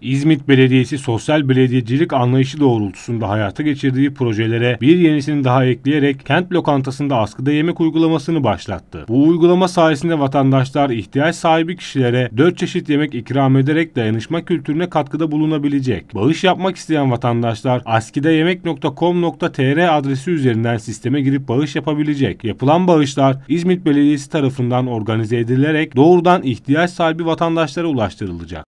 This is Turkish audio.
İzmit Belediyesi sosyal belediyecilik anlayışı doğrultusunda hayata geçirdiği projelere bir yenisini daha ekleyerek kent lokantasında askıda yemek uygulamasını başlattı. Bu uygulama sayesinde vatandaşlar ihtiyaç sahibi kişilere 4 çeşit yemek ikram ederek dayanışma kültürüne katkıda bulunabilecek. Bağış yapmak isteyen vatandaşlar askideyemek.com.tr adresi üzerinden sisteme girip bağış yapabilecek. Yapılan bağışlar İzmit Belediyesi tarafından organize edilerek doğrudan ihtiyaç sahibi vatandaşlara ulaştırılacak.